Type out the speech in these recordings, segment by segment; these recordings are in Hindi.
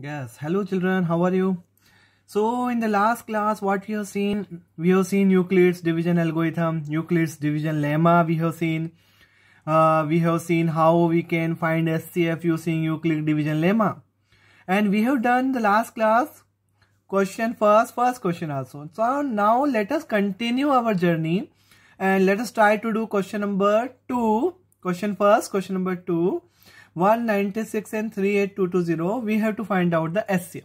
Yes, hello children, how are you? So in the last class what we have seen, we have seen Euclid's division algorithm, Euclid's division lemma we have seen. Uh, we have seen how we can find SCF using Euclid division lemma. And we have done the last class question first, first question also. So now let us continue our journey and let us try to do question number 2, question first, question number 2 196 and 38220, we have to find out the SCF.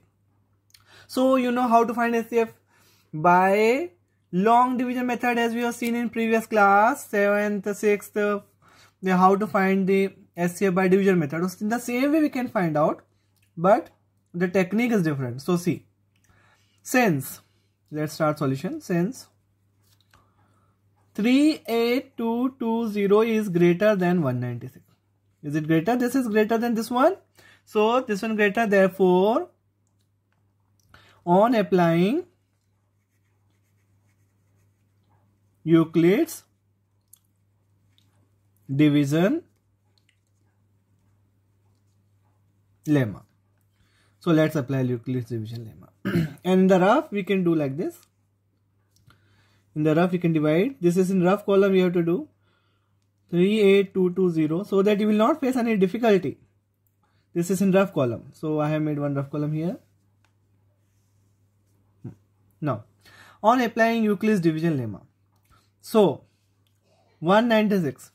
So you know how to find SCF? By long division method as we have seen in previous class, 7th, 6th, how to find the SCF by division method. In the same way we can find out, but the technique is different. So see, since, let's start solution, since 38220 is greater than 196. Is it greater? This is greater than this one. So this one greater. Therefore, on applying Euclid's division lemma. So let's apply Euclid's division lemma. and in the rough, we can do like this. In the rough, we can divide. This is in rough column you have to do. 38220 so that you will not face any difficulty. This is in rough column. So I have made one rough column here. Hmm. Now, on applying Euclid's division lemma. So, 196.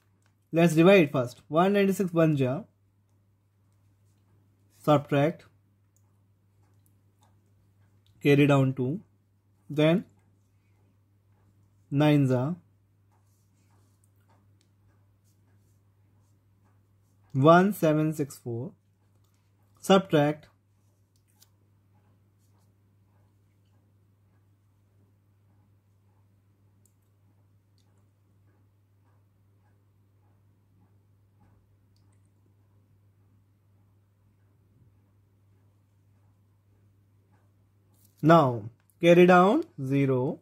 Let's divide first. 196 1 Subtract. Carry down 2. Then, 9 1764 subtract now carry down 0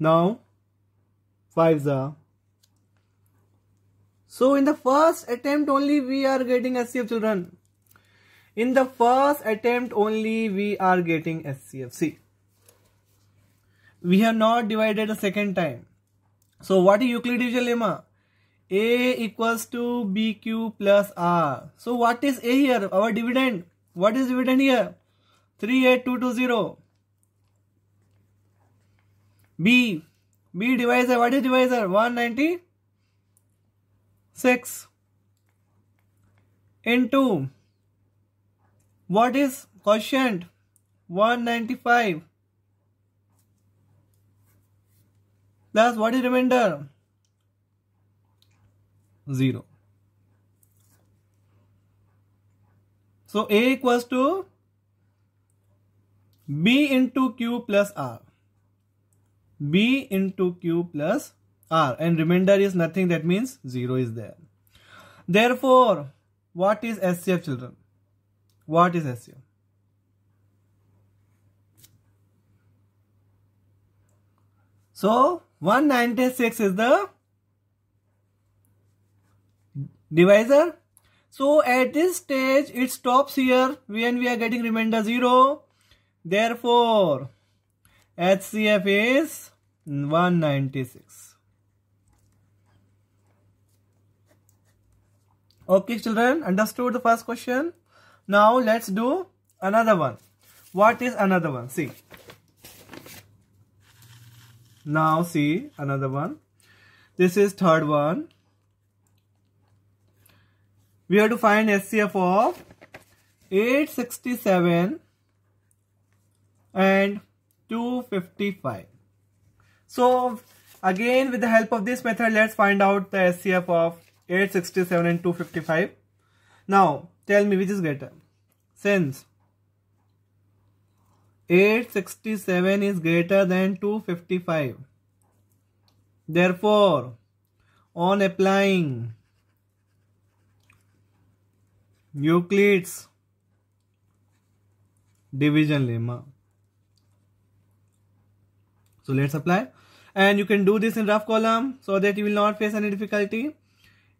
now 5's are so in the first attempt only we are getting SCF children. In the first attempt only we are getting SCFC. We have not divided a second time. So what is Euclidean lemma? A equals to BQ plus R. So what is A here? Our dividend. What is dividend here? 38220. B. B divisor. What is divisor? 190. 6 into what is quotient 195 plus what is remainder 0 so a equals to b into q plus r b into q plus r r and remainder is nothing that means 0 is there. Therefore, what is SCF children? What is SCF? So 196 is the divisor. So at this stage it stops here when we are getting remainder 0. Therefore HCF is 196. Okay, children, understood the first question? Now let's do another one. What is another one? See. Now see another one. This is third one. We have to find SCF of 867 and 255. So again with the help of this method let's find out the SCF of 867 and 255. Now tell me which is greater. Since 867 is greater than 255. Therefore, on applying Euclid's division lemma. So let's apply and you can do this in rough column so that you will not face any difficulty.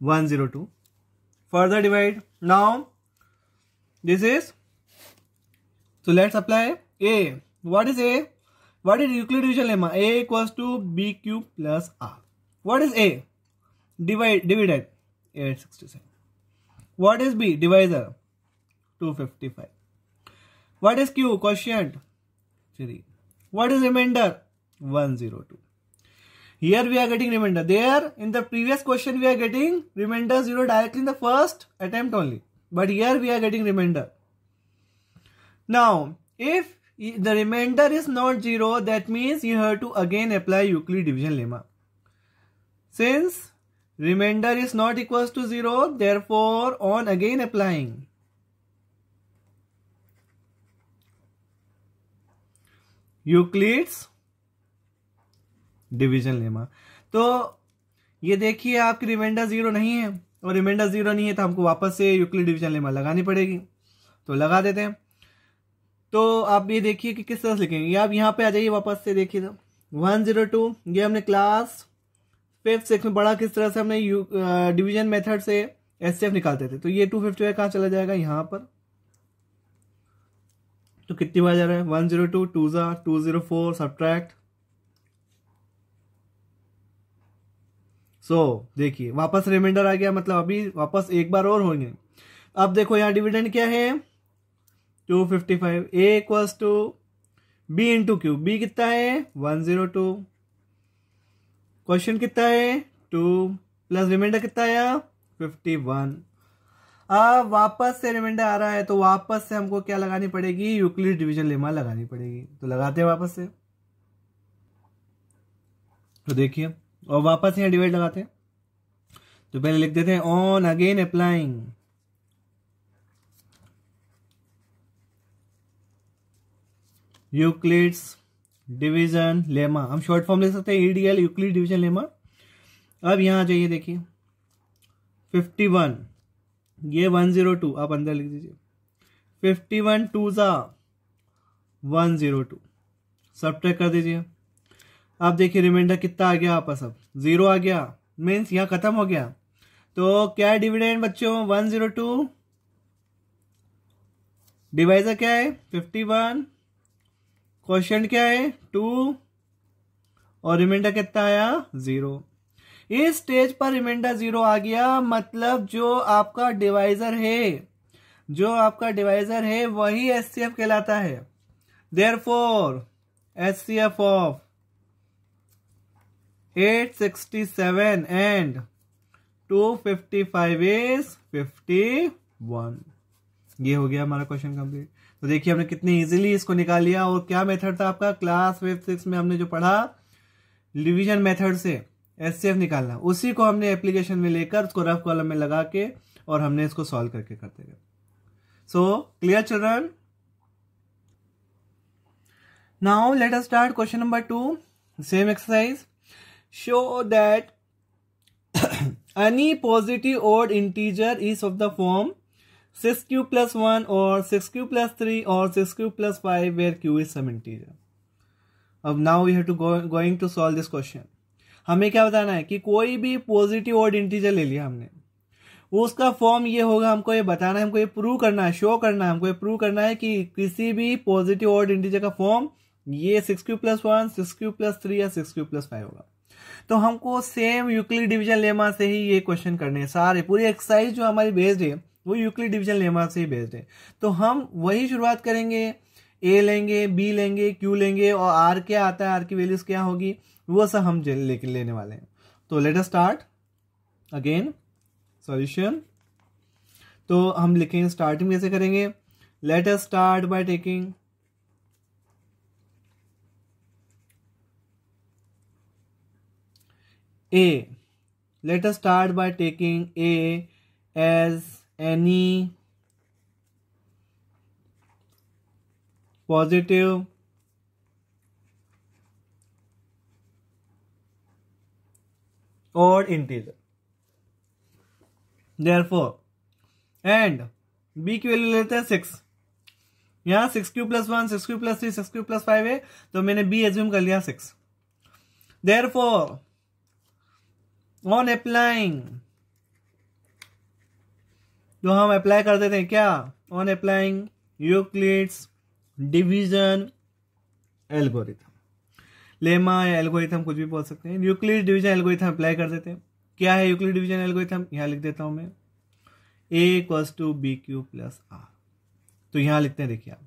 102 further divide now this is so let's apply a what is a what is Euclid division lemma a equals to b cube plus r what is a divide dividend 867 what is b divisor 255 what is q quotient 3 what is remainder 102 here we are getting remainder. There in the previous question we are getting remainder 0 directly in the first attempt only. But here we are getting remainder. Now if the remainder is not 0 that means you have to again apply Euclid division lemma. Since remainder is not equals to 0 therefore on again applying. Euclid's division lemma तो ये देखिए आपकी रिमाइंडर जीरो नहीं है और रिमाइंडर जीरो नहीं है तो हमको वापस से यूक्लिड डिविजन लेमा लगानी पड़ेगी तो लगा देते हैं तो आप ये देखिए कि किस तरह से लिखेंगे आप यहाँ पे आ जाइए वापस से देखिए तो वन जीरो टू ये हमने क्लास फिफ्थ सिक्स में बड़ा किस तरह से हमने डिवीजन मेथड से एस निकालते थे तो ये टू फिफ्टी फाइव कहाँ चला जाएगा यहाँ पर तो कितनी बार जा रहा है वन जीरो टू टू जा two zero four subtract so so, देखिए वापस रिमाइंडर आ गया मतलब अभी वापस एक बार और होंगे अब देखो यहाँ डिविडेंड क्या है two fifty five a equals to b into q b कितना है वन जीरो टू क्वेश्चन कितना है टू प्लस रिमाइंडर कितना आया फिफ्टी वन अब वापस से रिमाइंडर आ रहा है तो वापस से हमको क्या लगानी पड़ेगी यूक्लिड डिविजन लेमा लगानी पड़ेगी तो लगाते हैं वापस से तो देखिए और वापस यहाँ डिवाइड लगाते हैं तो पहले लिख देते हैं on again applying Euclid's division lemma हम शॉर्ट फॉर्म ले सकते हैं ईडीएल यूक्लिड डिवीजन लेमा अब यहां आ जाइए देखिए फिफ्टी वन ये वन जीरो टू आप अंदर लिख दीजिए फिफ्टी वन टू ज़ा one zero two subtract कर दीजिए आप देखिए रिमाइंडर कितना आ गया आपस अब जीरो आ गया मीन्स यहाँ खत्म हो गया तो क्या है डिविडेंड बच्चों वन जीरो टू डिवाइजर क्या है फिफ्टी वन क्वेश्चन क्या है टू और रिमाइंडर कितना आया जीरो इस स्टेज पर रिमाइंडर जीरो आ गया मतलब जो आपका डिवाइजर है जो आपका डिवाइजर है वही एस कहलाता है therefore S of 867 and 255 is 51 ये हो गया हमारा क्वेश्चन कंप्लीट तो देखिए हमने कितने इजीली इसको निकाल लिया और क्या मेथड था आपका क्लास फिफ्थ सिक्स में हमने जो पढ़ा डिवीजन मेथड से एस निकालना उसी को हमने एप्लीकेशन में लेकर उसको रफ कॉलम में लगा के और हमने इसको सॉल्व करके करते गए so clear children now let us start question number two same exercise show that any positive odd integer is of the form 6q plus 1 or 6q plus 3 or 6q plus 5 where q is some integer. अब now we have to going to solve this question हमें क्या बताना है कि कोई भी पॉजिटिव और इंटीजर ले लिया हमने उसका फॉर्म ये होगा हमको ये बताना है हमको ये प्रूव करना है शो करना है हमको ये प्रूव करना है कि किसी भी पॉजिटिव और इंटीजर का फॉर्म ये six Q plus one six Q plus three या सिक्स क्यू प्लस फाइव होगा तो हमको सेम यूक्लिड डिवीजन लेमा से ही ये क्वेश्चन करने हैं सारे पूरी एक्सरसाइज जो हमारी बेस्ड है वो यूक्लिड डिवीजन लेमा से ही बेस्ड है तो हम वही शुरुआत करेंगे ए लेंगे बी लेंगे क्यू लेंगे और आर क्या आता है आर की वैल्यूज क्या होगी वो सब हम लेके लेने वाले हैं तो लेट स्टार्ट अगेन सॉल्यूशन तो हम लिखेंगे स्टार्टिंग कैसे करेंगे let us start by taking A. Let us start by taking A as any positive odd integer. Therefore, and b की वैल्यू लेते हैं सिक्स यहाँ six Q plus one six Q plus three six Q plus five है तो मैंने बी एज्यूम कर लिया six therefore on applying जो हम अप्लाई कर देते हैं क्या on applying Euclid's division algorithm lemma या एल्गोरिथम कुछ भी बोल सकते हैं यूक्लिड डिवीजन एल्गोरिथम अप्लाई कर देते हैं क्या है यूक्लिड डिवीजन एल्गोरिथम यहां लिख देता हूं मैं a equals to b q plus r तो यहां लिखते हैं देखिए आप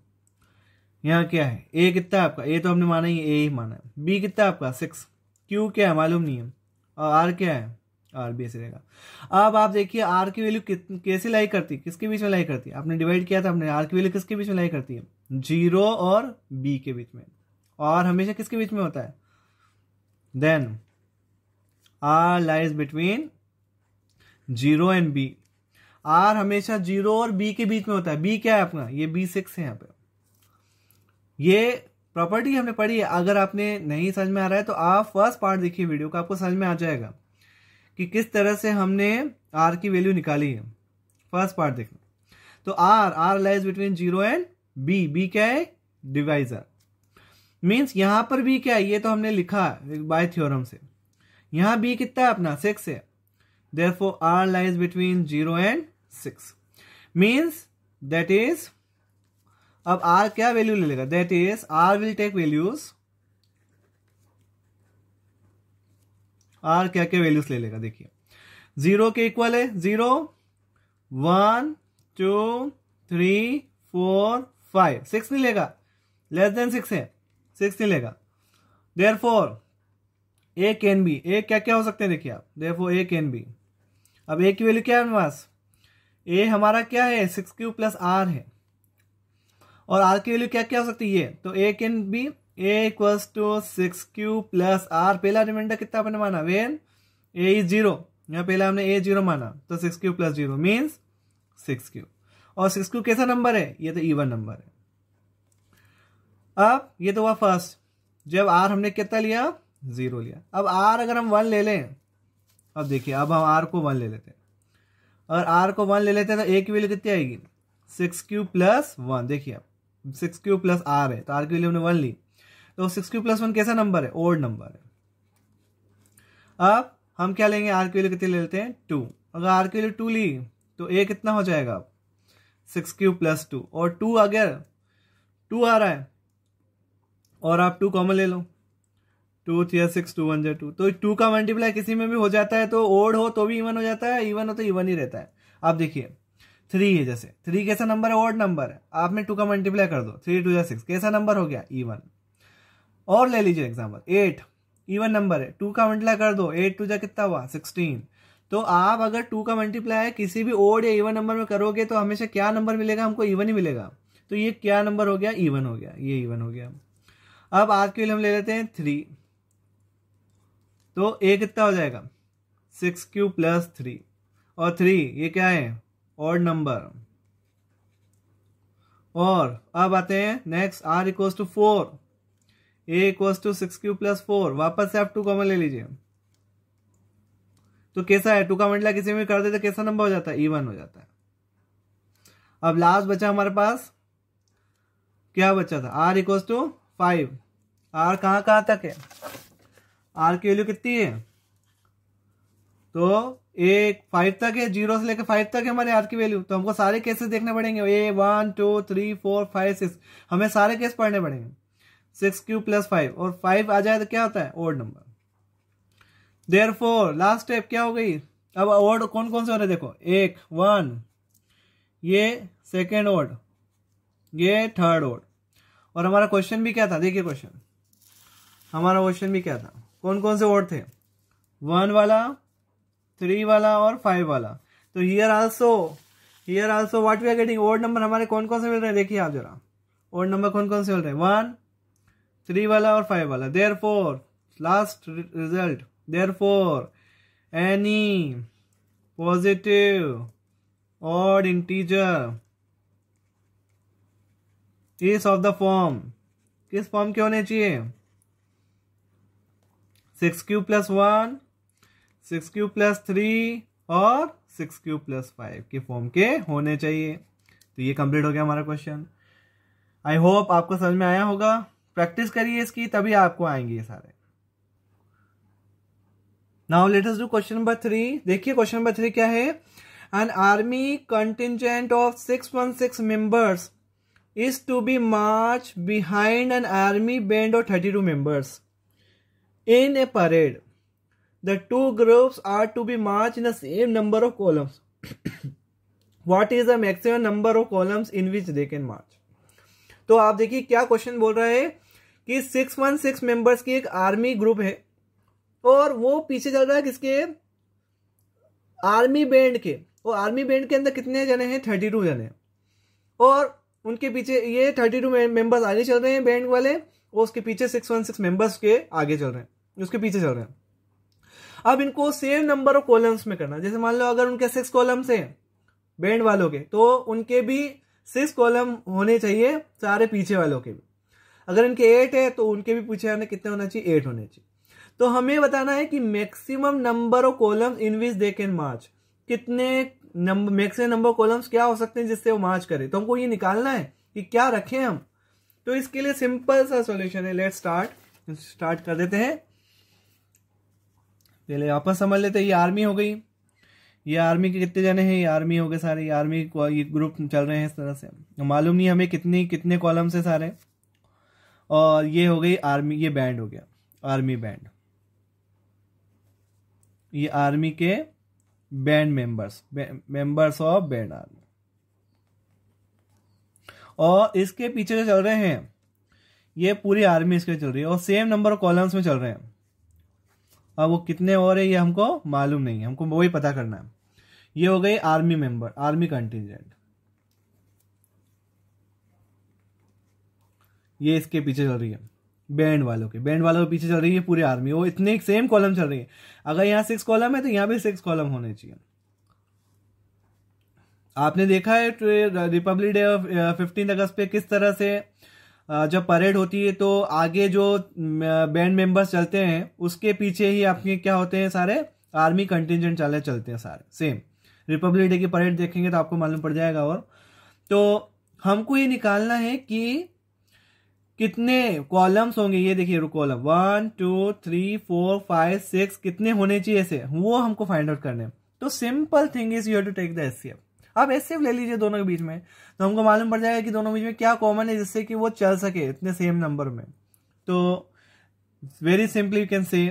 यहां क्या है ए कितना है आपका ए तो हमने माना ही ए ही माना है बी कितना आपका सिक्स क्यू क्या है मालूम नहीं है और आर क्या है आर बी ऐसे रहेगा अब आप देखिए आर की वैल्यू कैसे लाई करती है किसके बीच में लाई करती है आपने डिवाइड किया था आपने आर की वैल्यू किसके बीच में लाई करती है जीरो और बी के बीच में और हमेशा किसके बीच में होता है then r lies between zero and b r हमेशा जीरो और बी के बीच में होता है बी क्या है अपना ये बी सिक्स है यहाँ पे ये प्रॉपर्टी हमने पढ़ी है अगर आपने नहीं समझ में आ रहा है तो आप फर्स्ट पार्ट देखिए वीडियो का आपको समझ में आ जाएगा कि किस तरह से हमने आर की वैल्यू निकाली है फर्स्ट पार्ट देखना तो r r lies between zero and b b क्या है डिवाइजर मीन्स यहां पर भी क्या है ये तो हमने लिखा बाय थियोरम से यहां बी कितना है अपना सिक्स है therefore r lies between zero and six means that is अब आर क्या वैल्यू ले लेगा that is r will take values r क्या क्या वैल्यूज ले लेगा देखिए जीरो के इक्वल है zero one two three four five six नहीं लेगा लेस देन सिक्स है सिक्स नहीं लेगा therefore a can be a क्या क्या हो सकते हैं देखिए आप therefore a can be अब ए की वैल्यू क्या है हमारे पास ए हमारा क्या है सिक्स क्यू प्लस आर है और आर की वैल्यू क्या क्या हो सकती है तो a can be a equals to six Q plus r पहला रिमाइंडर कितना आपने माना वेन ए इज जीरो पहले हमने ए जीरो माना तो six Q plus zero means six q और सिक्स क्यू कैसा नंबर है ये तो इवन नंबर है अब ये तो हुआ फर्स्ट जब आर हमने कितना लिया जीरो लिया अब आर अगर हम वन ले लें अब देखिए अब हम आर को वन ले लेते हैं और आर को वन ले लेते हैं तो ए की वैल्यू कितनी आएगी सिक्स क्यू प्लस वन देखिए आप सिक्स क्यू प्लस आर है तो आर की वैल्यू हमने वन ली तो सिक्स क्यू प्लस वन कैसा नंबर है ओड नंबर है अब हम क्या लेंगे आर की वैल्यू कितनी ले लेते हैं टू अगर आर की वैल्यू टू ली तो ए कितना हो जाएगा अब सिक्स क्यू प्लस टू और टू अगर टू आ रहा है और आप टू कॉमन ले लो two three six two one जो टू तो टू का मल्टीप्लाई किसी में भी हो जाता है तो ओड हो तो भी इवन हो जाता है इवन हो तो इवन ही रहता है आप देखिए थ्री है जैसे थ्री कैसा नंबर है ओड नंबर है आपने टू का मल्टीप्लाई कर दो थ्री टू या सिक्स कैसा नंबर हो गया इवन और ले लीजिए एग्जाम्पल एट इवन नंबर है टू का मल्टीप्लाई कर दो एट टू जा कितना हुआ सिक्सटीन तो आप अगर टू का मल्टीप्लाई किसी भी ओड या इवन नंबर में करोगे तो हमेशा क्या नंबर मिलेगा हमको इवन ही मिलेगा तो ये क्या नंबर हो गया इवन हो गया ये इवन हो गया अब आज के लिए हम ले लेते हैं थ्री तो ए कितना हो जाएगा सिक्स क्यू प्लस थ्री और थ्री ये क्या है और नंबर और अब आते हैं next r equals to four a equals to six Q plus four वापस से आप टू कॉमन ले लीजिए तो कैसा है टू का मंडला किसी में कर देते कैसा नंबर हो जाता है इवन हो जाता है अब लास्ट बचा हमारे पास क्या बचा था r equal to five r कहां कहां तक है आर की वैल्यू कितनी है तो एक फाइव तक है जीरो से लेकर फाइव तक है हमारे आर की वैल्यू तो हमको सारे केसेस देखने पड़ेंगे A one two three four five six हमें सारे केस पढ़ने पड़ेंगे सिक्स क्यू प्लस फाइव और फाइव आ जाए तो क्या होता है odd number there four last step क्या हो गई अब ओड कौन कौन से हो रहे देखो एक वन ये सेकेंड ओड ये थर्ड ओड और हमारा क्वेश्चन भी क्या था देखिए क्वेश्चन हमारा क्वेश्चन भी क्या था कौन कौन से ओड थे वन वाला थ्री वाला और फाइव वाला तो here also here also what we are getting odd number हमारे कौन कौन से मिल रहे हैं देखिए आप जरा ओड नंबर कौन कौन से मिल रहे हैं वन थ्री वाला और फाइव वाला therefore last result therefore any positive odd integer is of the form किस फॉर्म के होने चाहिए six Q plus one six Q plus three और सिक्स क्यू प्लस फाइव के फॉर्म के होने चाहिए तो ये कंप्लीट हो गया हमारा क्वेश्चन आई होप आपको समझ में आया होगा प्रैक्टिस करिए इसकी तभी आपको आएंगे ये सारे now let's do question number three देखिए क्वेश्चन नंबर थ्री क्या है an army contingent of six one six members is to be march behind an army band of thirty two members in a parade the two groups are to be matched in the same number of columns what is the maximum number of columns in which they can match तो आप देखिए क्या क्वेश्चन बोल रहा है कि सिक्स वन सिक्स मेंबर्स की एक आर्मी ग्रुप है और वो पीछे चल रहा है किसके आर्मी बैंड के और आर्मी बैंड के अंदर कितने जने हैं थर्टी टू जने और उनके पीछे ये थर्टी टू मेंबर्स आगे चल रहे हैं बैंड वाले और उसके पीछे सिक्स वन सिक्स मेंबर्स के आगे चल रहे हैं उसके पीछे चल रहे हैं अब इनको सेम नंबर ऑफ कॉलम्स में करना जैसे मान लो अगर उनके सिक्स कॉलम्स हैं बैंड वालों के तो उनके भी सिक्स कॉलम होने चाहिए सारे पीछे वालों के भी अगर इनके एट है तो उनके भी पीछे आने कितने होना चाहिए एट होने चाहिए तो हमें बताना है कि maximum number of columns in which they can march कितने नंबर मैक्सिमम नंबर कॉलम्स क्या हो सकते हैं जिससे वो मार्च करे तो हमको ये निकालना है कि क्या रखें हम तो इसके लिए सिंपल सा सॉल्यूशन है लेट स्टार्ट स्टार्ट कर देते हैं पहले वापस समझ लेते ये आर्मी हो गई ये आर्मी के कितने जने हैं ये आर्मी हो गए सारे ये आर्मी ये ग्रुप चल रहे हैं इस तरह से मालूम नहीं हमें कितनी कितने कॉलम्स है सारे और ये हो गई आर्मी ये बैंड हो गया आर्मी बैंड ये आर्मी के band members members of band army और इसके पीछे जो चल रहे हैं ये पूरी आर्मी इसके चल रही है और सेम नंबर ऑफ कॉलम्स में चल रहे हैं और वो कितने और है ये हमको मालूम नहीं है हमको वही पता करना है ये हो गई आर्मी मेंबर आर्मी कंटिजेंट ये इसके पीछे चल रही है बैंड वालों के बैंड वालों के पीछे चल रही है पूरी आर्मी वो इतने सेम कॉलम चल रही है अगर यहाँ सिक्स कॉलम है तो यहाँ भी सिक्स कॉलम होने चाहिए आपने देखा है रिपब्लिक डे ऑफ फिफ्टीन अगस्त पे किस तरह से जब परेड होती है तो आगे जो बैंड मेंबर्स चलते हैं उसके पीछे ही आपके क्या होते हैं सारे आर्मी कंटिजेंट चले चलते हैं सारे सेम रिपब्लिक डे की परेड देखेंगे तो आपको मालूम पड़ जाएगा और तो हमको ये निकालना है कि कितने कॉलम्स होंगे ये देखिए column one two three four five six कितने होने चाहिए ऐसे वो हमको फाइंड आउट करने तो simple thing is you have to take the S C F आप एस ले लीजिए दोनों के बीच में तो हमको मालूम पड़ जाएगा कि दोनों बीच में क्या कॉमन है जिससे कि वो चल सके इतने सेम नंबर में तो very simply you can say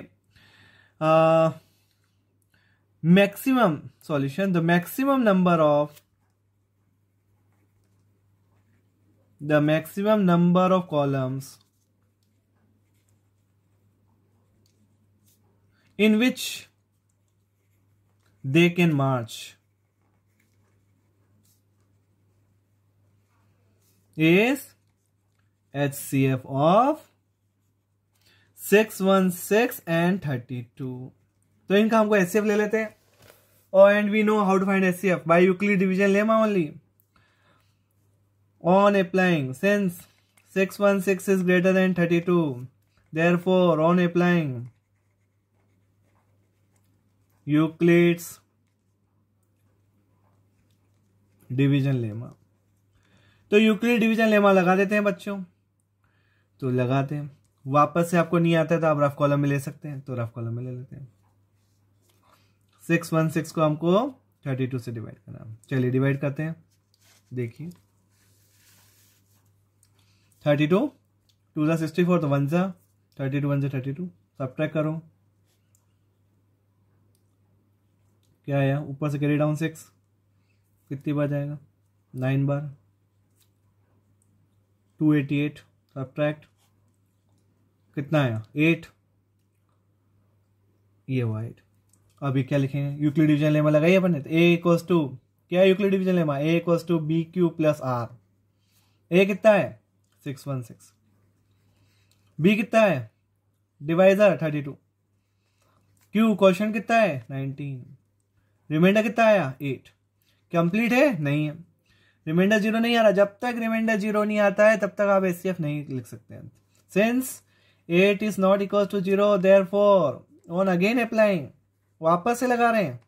maximum solution the maximum number of the maximum number of columns in which they can march is HCF of 616 and 32. तो इनका हमको एच ले लेते हैं और and we know how to find H C F by Euclid division lemma only on applying since 616 is greater than 32 therefore on applying euclid's division lemma तो यूक्लिड डिवीजन लेमा लगा देते हैं बच्चों तो लगाते हैं वापस से आपको नहीं आता है तो आप रफ कॉलम में ले सकते हैं तो रफ कॉलम में ले लेते हैं सिक्स वन सिक्स को हमको थर्टी टू से डिवाइड करना चलिए डिवाइड करते हैं देखिए थर्टी टू टू ज़ा सिक्सटी फोर तो वन ज़ा थर्टी टू वन ज़ा थर्टी टू सब ट्रैक करो क्या आया ऊपर से कैरी डाउन सिक्स कितनी बार जाएगा नाइन बार टू एटी एट सब्ट्रैक्ट कितना आया एट ये हुआ एट अभी क्या लिखेंगे यूक्लिड डिवीजन लेमा लगाइए अपन ने ए टू क्या Euclid division lemma a equals to b q plus r a कितना है सिक्स वन सिक्स बी कितना है divisor thirty two q quotient कितना है नाइनटीन रिमाइंडर कितना आया एट कंप्लीट है नहीं है रिमाइंडर जीरो नहीं आ रहा जब तक रिमाइंडर जीरो नहीं आता है तब तक आप एस नहीं लिख सकते हैं since eight is not equal to zero there four on again applying वापस से लगा रहे हैं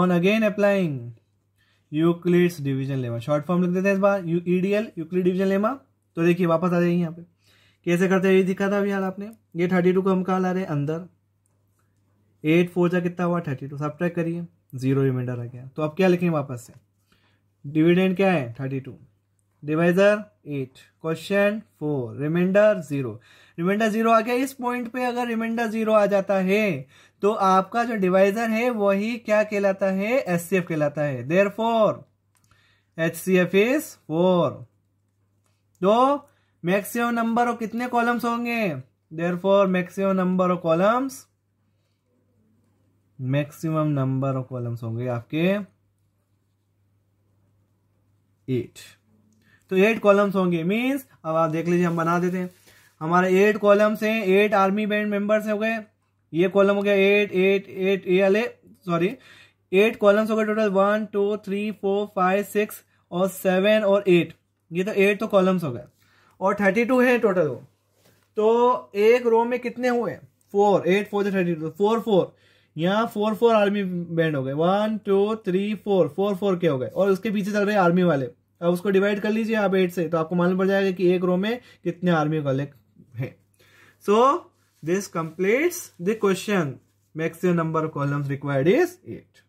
on again applying Euclid's division lemma short form लिख देते हैं इस बार U L Euclid division lemma तो देखिए वापस आ जाइए यहाँ पे कैसे करते हैं ये दिखा था अभी हाल आपने ये थर्टी टू को हम कहा ला रहे हैं अंदर एट फोर जा कितना हुआ थर्टी टू सब ट्रैक करिए जीरो रिमाइंडर आ गया तो अब क्या लिखें वापस से डिविडेंड क्या है thirty two divisor eight quotient four remainder zero remainder zero आ गया इस पॉइंट पे अगर रिमाइंडर जीरो आ जाता है तो आपका जो डिवाइजर है वही क्या कहलाता है एस सी एफ कहलाता है therefore H C F is four तो मैक्सिमम नंबर ऑफ कितने कॉलम्स होंगे therefore maximum number of columns maximum number of columns होंगे आपके एट तो एट कॉलम्स होंगे मीन्स अब आप देख लीजिए हम बना देते हैं हमारे एट कॉलम्स हैं एट आर्मी बैंड मेंबर्स हो गए ये कॉलम हो गया एट एट एट ए वाले सॉरी एट कॉलम्स हो गए total one two three four five six और सेवन और एट ये तो एट तो कॉलम्स हो गए और थर्टी टू है टोटल वो तो एक रो में कितने हुए four eight four thirty two four four यहाँ फोर फोर आर्मी बैंड हो गए one two three four four four के हो गए और उसके पीछे चल रहे आर्मी वाले अब उसको डिवाइड कर लीजिए आप एट से तो आपको मालूम पड़ जाएगा कि एक रो में कितने आर्मी वाले हैं so this completes the question maximum number of columns required is eight